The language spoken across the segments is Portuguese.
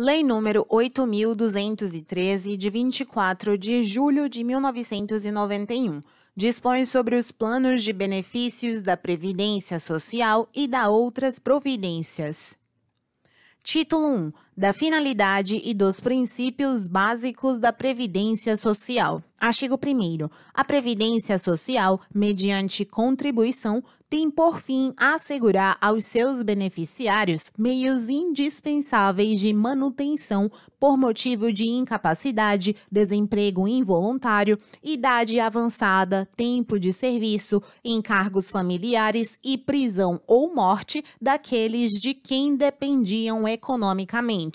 Lei número 8.213, de 24 de julho de 1991, dispõe sobre os planos de benefícios da Previdência Social e da outras providências. Título 1 da finalidade e dos princípios básicos da Previdência Social. Artigo 1. A Previdência Social, mediante contribuição, tem por fim assegurar aos seus beneficiários meios indispensáveis de manutenção por motivo de incapacidade, desemprego involuntário, idade avançada, tempo de serviço, encargos familiares e prisão ou morte daqueles de quem dependiam economicamente.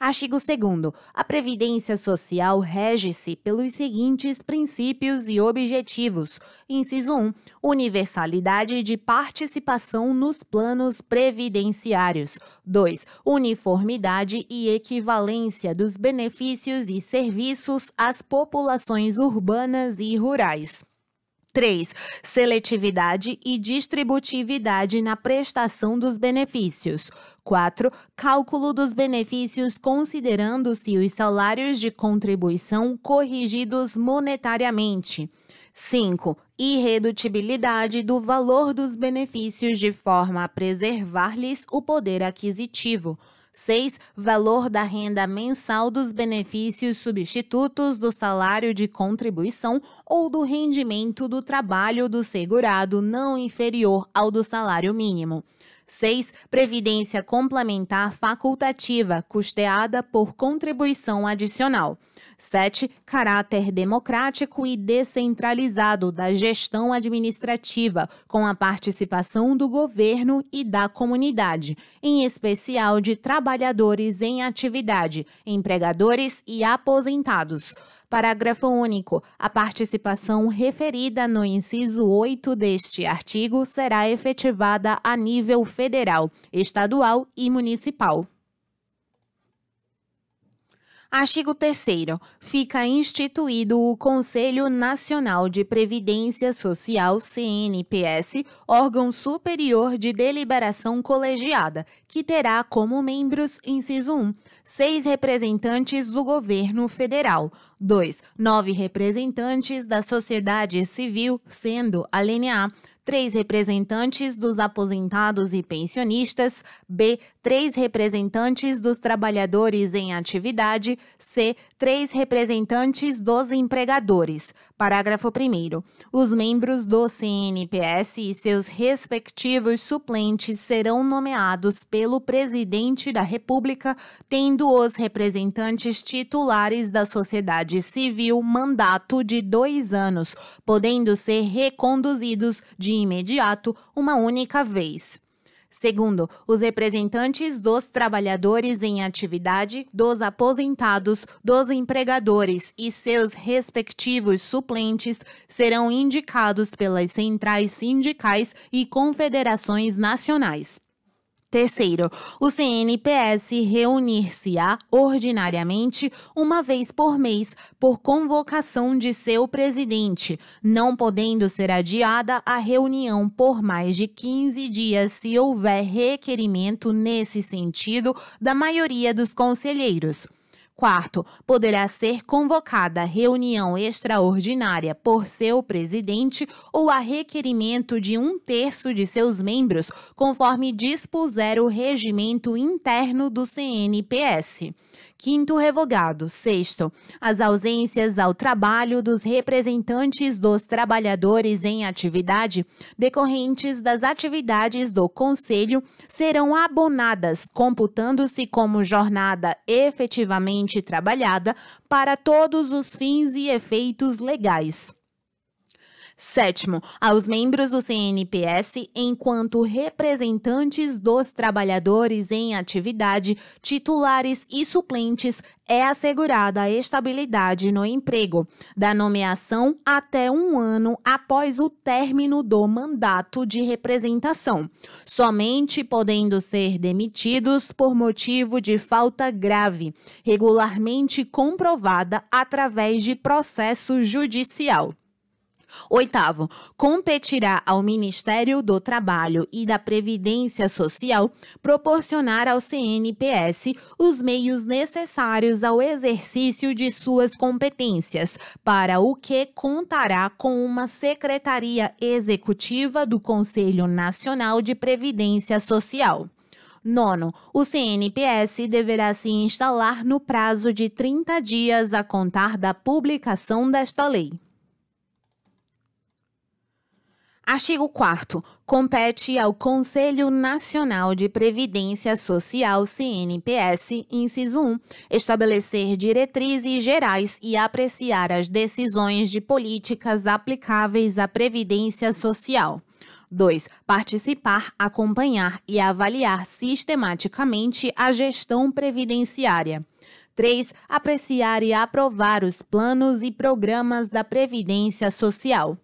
Artigo 2. A Previdência Social rege-se pelos seguintes princípios e objetivos: inciso 1. Universalidade de participação nos planos previdenciários. 2. Uniformidade e equivalência dos benefícios e serviços às populações urbanas e rurais. 3. Seletividade e distributividade na prestação dos benefícios. 4. Cálculo dos benefícios considerando-se os salários de contribuição corrigidos monetariamente. 5. Irredutibilidade do valor dos benefícios de forma a preservar-lhes o poder aquisitivo. 6. Valor da renda mensal dos benefícios substitutos do salário de contribuição ou do rendimento do trabalho do segurado não inferior ao do salário mínimo. 6. Previdência complementar facultativa, custeada por contribuição adicional. 7. Caráter democrático e descentralizado da gestão administrativa, com a participação do governo e da comunidade, em especial de trabalhadores em atividade, empregadores e aposentados. Parágrafo único. A participação referida no inciso 8 deste artigo será efetivada a nível federal, estadual e municipal. Artigo 3 Fica instituído o Conselho Nacional de Previdência Social, CNPS, órgão superior de deliberação colegiada, que terá como membros, inciso 1, seis representantes do governo federal, 2, nove representantes da sociedade civil, sendo a linha A, três representantes dos aposentados e pensionistas, B, três representantes dos trabalhadores em atividade, C, três representantes dos empregadores. Parágrafo 1. Os membros do CNPS e seus respectivos suplentes serão nomeados pelo presidente da República, tendo os representantes titulares da sociedade civil mandato de dois anos, podendo ser reconduzidos de imediato uma única vez. Segundo, os representantes dos trabalhadores em atividade, dos aposentados, dos empregadores e seus respectivos suplentes serão indicados pelas centrais sindicais e confederações nacionais. Terceiro, o CNPS reunir-se-á ordinariamente uma vez por mês por convocação de seu presidente, não podendo ser adiada a reunião por mais de 15 dias se houver requerimento nesse sentido da maioria dos conselheiros. Quarto, poderá ser convocada reunião extraordinária por seu presidente ou a requerimento de um terço de seus membros, conforme dispuser o regimento interno do CNPS. Quinto, revogado. Sexto, as ausências ao trabalho dos representantes dos trabalhadores em atividade decorrentes das atividades do Conselho serão abonadas, computando-se como jornada efetivamente devidamente trabalhada para todos os fins e efeitos legais. Sétimo, aos membros do CNPS, enquanto representantes dos trabalhadores em atividade, titulares e suplentes, é assegurada a estabilidade no emprego, da nomeação até um ano após o término do mandato de representação, somente podendo ser demitidos por motivo de falta grave, regularmente comprovada através de processo judicial. Oitavo, competirá ao Ministério do Trabalho e da Previdência Social proporcionar ao CNPS os meios necessários ao exercício de suas competências, para o que contará com uma Secretaria Executiva do Conselho Nacional de Previdência Social. Nono, o CNPS deverá se instalar no prazo de 30 dias a contar da publicação desta lei. Artigo 4 Compete ao Conselho Nacional de Previdência Social, CNPS, inciso 1, estabelecer diretrizes gerais e apreciar as decisões de políticas aplicáveis à previdência social. 2. Participar, acompanhar e avaliar sistematicamente a gestão previdenciária. 3. Apreciar e aprovar os planos e programas da Previdência Social.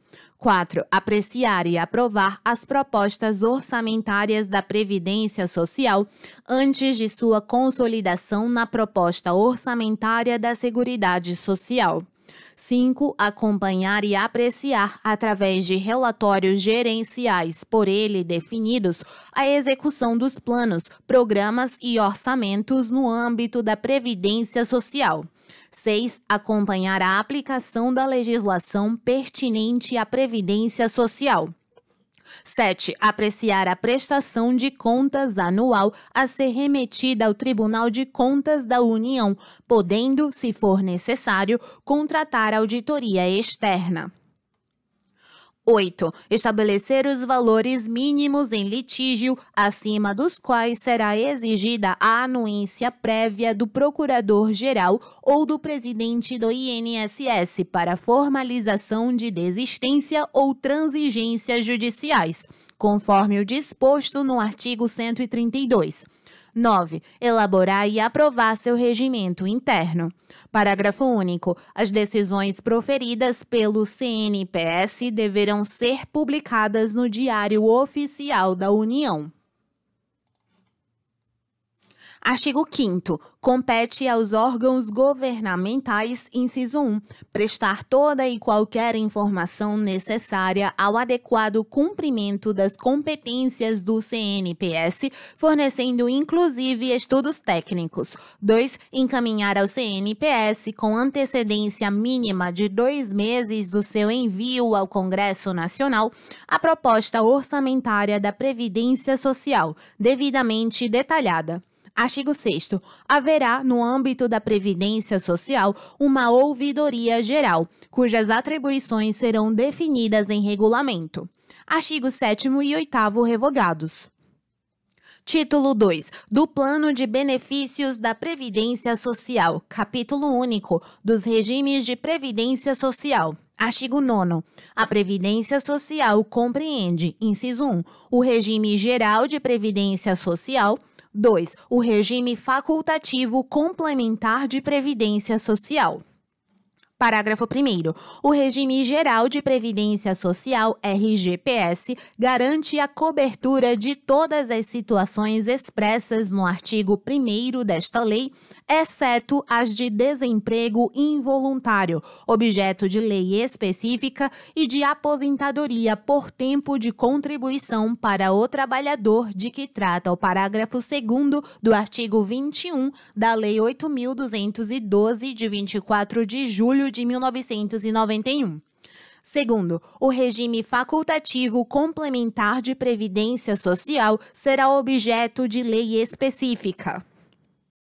4. Apreciar e aprovar as propostas orçamentárias da Previdência Social antes de sua consolidação na proposta orçamentária da Seguridade Social. 5. Acompanhar e apreciar, através de relatórios gerenciais por ele definidos, a execução dos planos, programas e orçamentos no âmbito da Previdência Social. 6. Acompanhar a aplicação da legislação pertinente à Previdência Social. 7. Apreciar a prestação de contas anual a ser remetida ao Tribunal de Contas da União, podendo, se for necessário, contratar auditoria externa. 8. Estabelecer os valores mínimos em litígio, acima dos quais será exigida a anuência prévia do Procurador-Geral ou do presidente do INSS para formalização de desistência ou transigência judiciais, conforme o disposto no artigo 132. 9. Elaborar e aprovar seu regimento interno. Parágrafo único. As decisões proferidas pelo CNPS deverão ser publicadas no Diário Oficial da União. Artigo 5 Compete aos órgãos governamentais, inciso 1, prestar toda e qualquer informação necessária ao adequado cumprimento das competências do CNPS, fornecendo inclusive estudos técnicos. 2. Encaminhar ao CNPS, com antecedência mínima de dois meses do seu envio ao Congresso Nacional, a proposta orçamentária da Previdência Social, devidamente detalhada. Artigo 6 Haverá, no âmbito da Previdência Social, uma ouvidoria geral, cujas atribuições serão definidas em regulamento. Artigo 7 e 8 revogados. Título 2 do Plano de Benefícios da Previdência Social, capítulo único dos regimes de previdência social. Artigo 9. A Previdência Social compreende, inciso 1, o regime geral de previdência social, 2. O regime facultativo complementar de previdência social. Parágrafo 1. O regime geral de previdência social, RGPS, garante a cobertura de todas as situações expressas no artigo 1 desta lei, exceto as de desemprego involuntário, objeto de lei específica, e de aposentadoria por tempo de contribuição para o trabalhador de que trata o parágrafo 2 do artigo 21 da Lei 8.212, de 24 de julho de 1991. Segundo, o regime facultativo complementar de previdência social será objeto de lei específica.